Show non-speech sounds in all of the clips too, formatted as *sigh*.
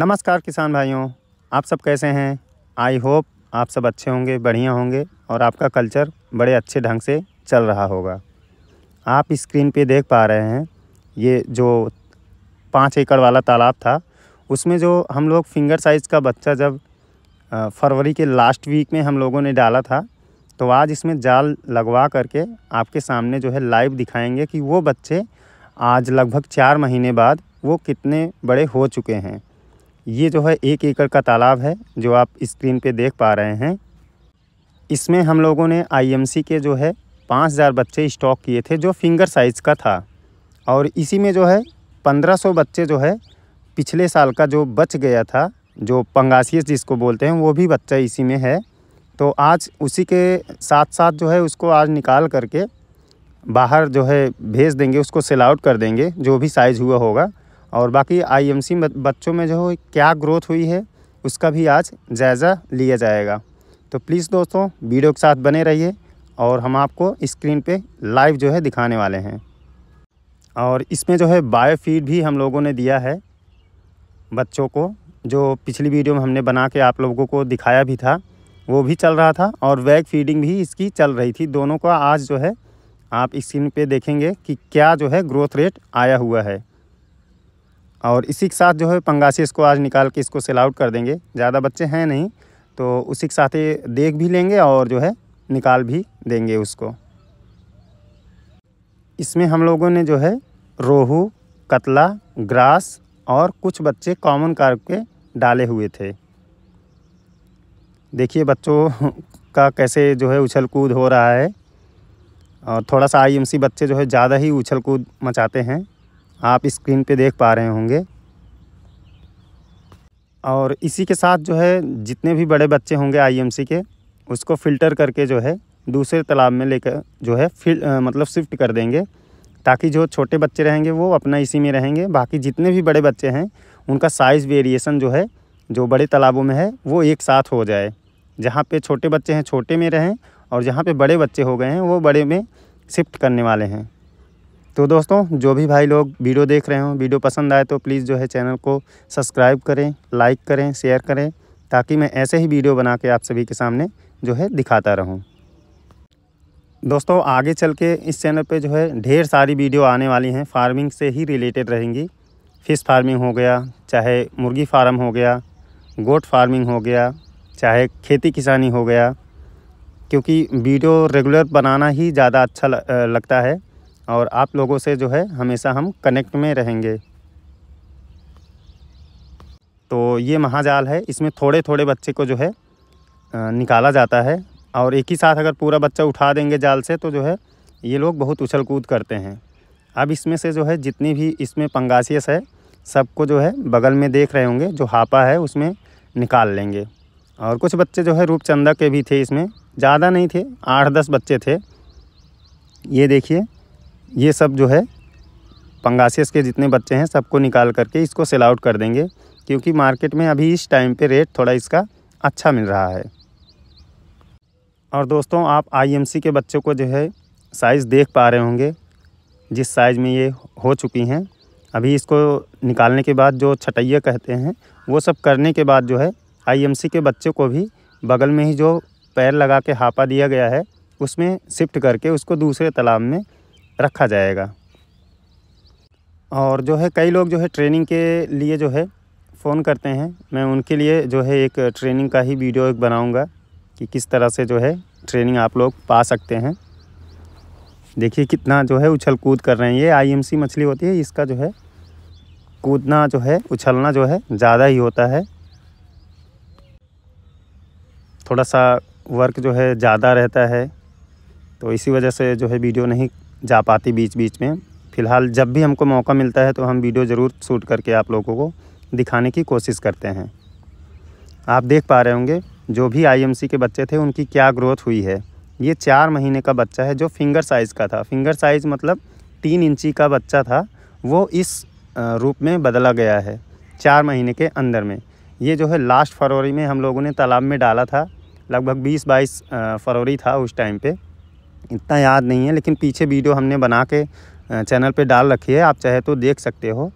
नमस्कार किसान भाइयों आप सब कैसे हैं आई होप आप सब अच्छे होंगे बढ़िया होंगे और आपका कल्चर बड़े अच्छे ढंग से चल रहा होगा आप स्क्रीन पे देख पा रहे हैं ये जो पाँच एकड़ वाला तालाब था उसमें जो हम लोग फिंगर साइज़ का बच्चा जब फरवरी के लास्ट वीक में हम लोगों ने डाला था तो आज इसमें जाल लगवा करके आपके सामने जो है लाइव दिखाएंगे कि वो बच्चे आज लगभग चार महीने बाद वो कितने बड़े हो चुके हैं ये जो है एक एकड़ का तालाब है जो आप स्क्रीन पे देख पा रहे हैं इसमें हम लोगों ने आईएमसी के जो है पाँच हज़ार बच्चे स्टॉक किए थे जो फिंगर साइज़ का था और इसी में जो है पंद्रह सौ बच्चे जो है पिछले साल का जो बच गया था जो पंगासियस जिसको बोलते हैं वो भी बच्चा इसी में है तो आज उसी के साथ साथ जो है उसको आज निकाल करके बाहर जो है भेज देंगे उसको सेल आउट कर देंगे जो भी साइज़ हुआ होगा और बाकी आईएमसी बच्चों में जो क्या ग्रोथ हुई है उसका भी आज जायज़ा लिया जाएगा तो प्लीज़ दोस्तों वीडियो के साथ बने रहिए और हम आपको स्क्रीन पे लाइव जो है दिखाने वाले हैं और इसमें जो है बायोफीड भी हम लोगों ने दिया है बच्चों को जो पिछली वीडियो में हमने बना के आप लोगों को दिखाया भी था वो भी चल रहा था और वैग फीडिंग भी इसकी चल रही थी दोनों का आज जो है आप स्क्रीन पे देखेंगे कि क्या जो है ग्रोथ रेट आया हुआ है और इसी के साथ जो है पंगासी इसको आज निकाल के इसको सेल आउट कर देंगे ज़्यादा बच्चे हैं नहीं तो उसी के साथ ये देख भी लेंगे और जो है निकाल भी देंगे उसको इसमें हम लोगों ने जो है रोहू कतला ग्रास और कुछ बच्चे कॉमन कार्प के डाले हुए थे देखिए बच्चों *laughs* का कैसे जो है उछल कूद हो रहा है और थोड़ा सा आईएमसी बच्चे जो है ज़्यादा ही उछल कूद मचाते हैं आप स्क्रीन पे देख पा रहे होंगे और इसी के साथ जो है जितने भी बड़े बच्चे होंगे आईएमसी के उसको फ़िल्टर करके जो है दूसरे तालाब में लेकर जो है फिल मतलब शिफ्ट कर देंगे ताकि जो छोटे बच्चे रहेंगे वो अपना इसी में रहेंगे बाकी जितने भी बड़े बच्चे हैं उनका साइज़ वेरिएशन जो है जो बड़े तालाबों में है वो एक साथ हो जाए जहाँ पे छोटे बच्चे हैं छोटे में रहें और जहाँ पे बड़े बच्चे हो गए हैं वो बड़े में शिफ्ट करने वाले हैं तो दोस्तों जो भी भाई लोग वीडियो देख रहे हो वीडियो पसंद आए तो प्लीज़ जो है चैनल को सब्सक्राइब करें लाइक करें शेयर करें ताकि मैं ऐसे ही वीडियो बना के आप सभी के सामने जो है दिखाता रहूं दोस्तों आगे चल के इस चैनल पे जो है ढेर सारी वीडियो आने वाली हैं फार्मिंग से ही रिलेटेड रहेंगी फ़िश फार्मिंग हो गया चाहे मुर्गी फार्म हो गया गोट फार्मिंग हो गया चाहे खेती किसानी हो गया क्योंकि वीडियो रेगुलर बनाना ही ज़्यादा अच्छा लगता है और आप लोगों से जो है हमेशा हम कनेक्ट में रहेंगे तो ये महाजाल है इसमें थोड़े थोड़े बच्चे को जो है निकाला जाता है और एक ही साथ अगर पूरा बच्चा उठा देंगे जाल से तो जो है ये लोग बहुत उछल कूद करते हैं अब इसमें से जो है जितनी भी इसमें पंगासियस है सबको जो है बगल में देख रहे होंगे जो हापा है उसमें निकाल लेंगे और कुछ बच्चे जो है रूपचंदा के भी थे इसमें ज़्यादा नहीं थे आठ दस बच्चे थे ये देखिए ये सब जो है पंगासियस के जितने बच्चे हैं सबको निकाल करके इसको सेल आउट कर देंगे क्योंकि मार्केट में अभी इस टाइम पे रेट थोड़ा इसका अच्छा मिल रहा है और दोस्तों आप आईएमसी के बच्चों को जो है साइज़ देख पा रहे होंगे जिस साइज़ में ये हो चुकी हैं अभी इसको निकालने के बाद जो छटैया कहते हैं वो सब करने के बाद जो है आईएमसी के बच्चों को भी बगल में ही जो पैर लगा के हापा दिया गया है उसमें शिफ्ट करके उसको दूसरे तालाब में रखा जाएगा और जो है कई लोग जो है ट्रेनिंग के लिए जो है फ़ोन करते हैं मैं उनके लिए जो है एक ट्रेनिंग का ही वीडियो एक बनाऊंगा कि किस तरह से जो है ट्रेनिंग आप लोग पा सकते हैं देखिए कितना जो है उछल कूद कर रहे हैं ये आईएमसी मछली होती है इसका जो है कूदना जो है उछलना जो है ज़्यादा ही होता है थोड़ा सा वर्क जो है ज़्यादा रहता है तो इसी वजह से जो है वीडियो नहीं जा पाती बीच बीच में फ़िलहाल जब भी हमको मौका मिलता है तो हम वीडियो ज़रूर शूट करके आप लोगों को दिखाने की कोशिश करते हैं आप देख पा रहे होंगे जो भी आईएमसी के बच्चे थे उनकी क्या ग्रोथ हुई है ये चार महीने का बच्चा है जो फिंगर साइज़ का था फिंगर साइज़ मतलब तीन इंची का बच्चा था वो इस रूप में बदला गया है चार महीने के अंदर में ये जो है लास्ट फरवरी में हम लोगों ने तालाब में डाला था लगभग बीस बाईस फरवरी था उस टाइम पे इतना याद नहीं है लेकिन पीछे वीडियो हमने बना के चैनल पे डाल रखी है आप चाहे तो देख सकते हो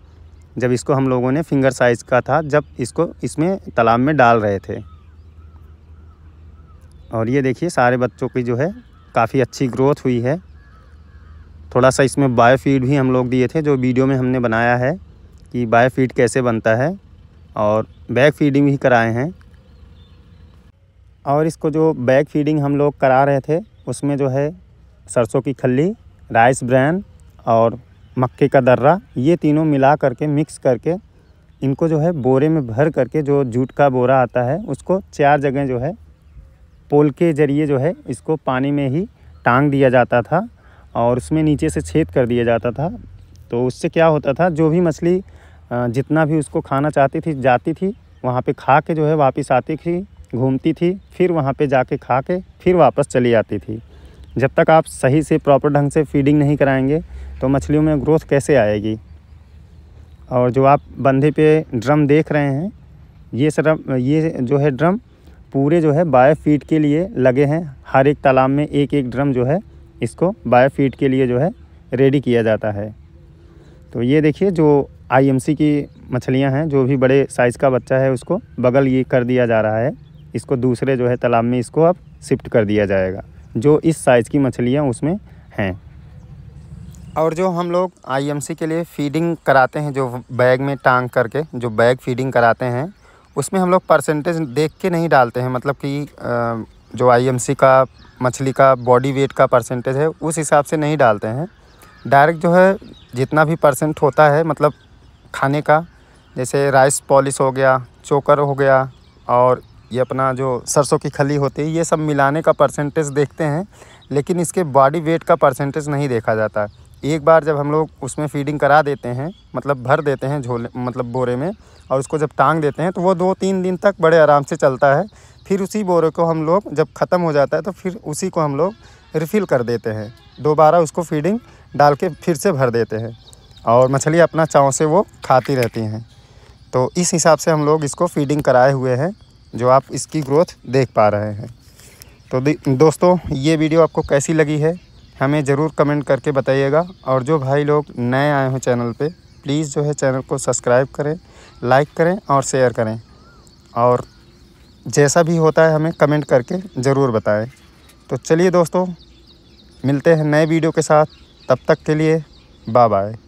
जब इसको हम लोगों ने फिंगर साइज़ का था जब इसको इसमें तालाब में डाल रहे थे और ये देखिए सारे बच्चों की जो है काफ़ी अच्छी ग्रोथ हुई है थोड़ा सा इसमें बायोफीड भी हम लोग दिए थे जो वीडियो में हमने बनाया है कि बायोफीड कैसे बनता है और बैक फीडिंग भी कराए हैं और इसको जो बैक फीडिंग हम लोग करा रहे थे उसमें जो है सरसों की खली राइस ब्रैन और मक्के का दर्रा ये तीनों मिला करके मिक्स करके इनको जो है बोरे में भर करके जो जूट का बोरा आता है उसको चार जगह जो है पोल के ज़रिए जो है इसको पानी में ही टांग दिया जाता था और उसमें नीचे से छेद कर दिया जाता था तो उससे क्या होता था जो भी मछली जितना भी उसको खाना चाहती थी जाती थी वहाँ पे खा के जो है वापस आती थी घूमती थी फिर वहाँ पे जाके खा के फिर वापस चली आती थी जब तक आप सही से प्रॉपर ढंग से फीडिंग नहीं कराएंगे तो मछलियों में ग्रोथ कैसे आएगी और जो आप बंधे पे ड्रम देख रहे हैं ये सर ये जो है ड्रम पूरे जो है बायो फीड के लिए लगे हैं हर एक तालाब में एक एक ड्रम जो है इसको बायो फीड के लिए जो है रेडी किया जाता है तो ये देखिए जो आईएमसी की मछलियां हैं जो भी बड़े साइज़ का बच्चा है उसको बगल ये कर दिया जा रहा है इसको दूसरे जो है तालाब में इसको अब शिफ्ट कर दिया जाएगा जो इस साइज़ की मछलियाँ उसमें हैं और जो हम लोग आईएमसी के लिए फीडिंग कराते हैं जो बैग में टांग करके जो बैग फीडिंग कराते हैं उसमें हम लोग परसेंटेज देख के नहीं डालते हैं मतलब कि जो आईएमसी का मछली का बॉडी वेट का परसेंटेज है उस हिसाब से नहीं डालते हैं डायरेक्ट जो है जितना भी परसेंट होता है मतलब खाने का जैसे राइस पॉलिश हो गया चोकर हो गया और ये अपना जो सरसों की खली होती है ये सब मिलाने का परसेंटेज देखते हैं लेकिन इसके बॉडी वेट का परसेंटेज नहीं देखा जाता एक बार जब हम लोग उसमें फीडिंग करा देते हैं मतलब भर देते हैं झोले मतलब बोरे में और उसको जब टांग देते हैं तो वो दो तीन दिन तक बड़े आराम से चलता है फिर उसी बोरे को हम लोग जब ख़त्म हो जाता है तो फिर उसी को हम लोग रिफ़िल कर देते हैं दोबारा उसको फीडिंग डाल के फिर से भर देते हैं और मछली अपना चाँव से वो खाती रहती हैं तो इस हिसाब से हम लोग इसको फीडिंग कराए हुए हैं जो आप इसकी ग्रोथ देख पा रहे हैं तो दोस्तों ये वीडियो आपको कैसी लगी है हमें ज़रूर कमेंट करके बताइएगा और जो भाई लोग नए आए हों चैनल पे प्लीज़ जो है चैनल को सब्सक्राइब करें लाइक करें और शेयर करें और जैसा भी होता है हमें कमेंट करके ज़रूर बताएं तो चलिए दोस्तों मिलते हैं नए वीडियो के साथ तब तक के लिए बाय बाय